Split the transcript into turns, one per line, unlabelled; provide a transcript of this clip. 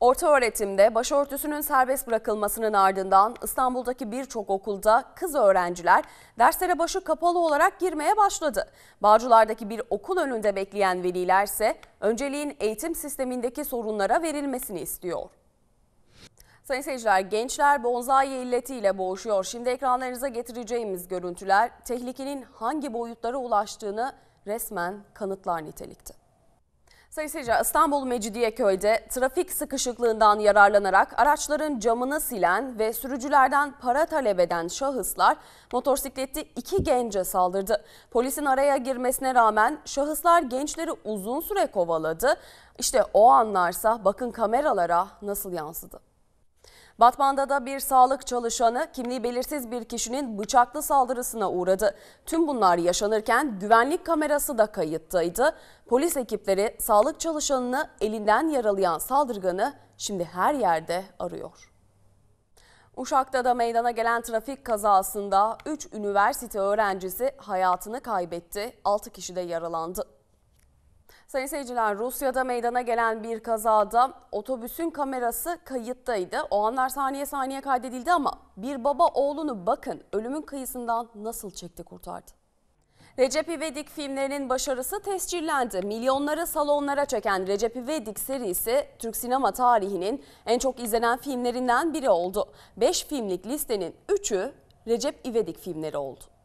Orta öğretimde başörtüsünün serbest bırakılmasının ardından İstanbul'daki birçok okulda kız öğrenciler derslere başı kapalı olarak girmeye başladı. Bağcılar'daki bir okul önünde bekleyen veliler ise önceliğin eğitim sistemindeki sorunlara verilmesini istiyor. Sayın seyirciler, gençler bonzai illetiyle boğuşuyor. Şimdi ekranlarınıza getireceğimiz görüntüler tehlikenin hangi boyutlara ulaştığını resmen kanıtlar nitelikte. Sayın seyirciler İstanbul Mecidiyeköy'de trafik sıkışıklığından yararlanarak araçların camını silen ve sürücülerden para talep eden şahıslar motosikletli iki gence saldırdı. Polisin araya girmesine rağmen şahıslar gençleri uzun süre kovaladı. İşte o anlarsa bakın kameralara nasıl yansıdı. Batman'da da bir sağlık çalışanı kimliği belirsiz bir kişinin bıçaklı saldırısına uğradı. Tüm bunlar yaşanırken güvenlik kamerası da kayıttaydı. Polis ekipleri sağlık çalışanını elinden yaralayan saldırganı şimdi her yerde arıyor. Uşak'ta da meydana gelen trafik kazasında 3 üniversite öğrencisi hayatını kaybetti, 6 kişi de yaralandı. Sayın seyirciler Rusya'da meydana gelen bir kazada otobüsün kamerası kayıttaydı. O anlar saniye saniye kaydedildi ama bir baba oğlunu bakın ölümün kıyısından nasıl çekti kurtardı. Recep İvedik filmlerinin başarısı tescillendi. Milyonları salonlara çeken Recep İvedik serisi Türk sinema tarihinin en çok izlenen filmlerinden biri oldu. 5 filmlik listenin 3'ü Recep İvedik filmleri oldu.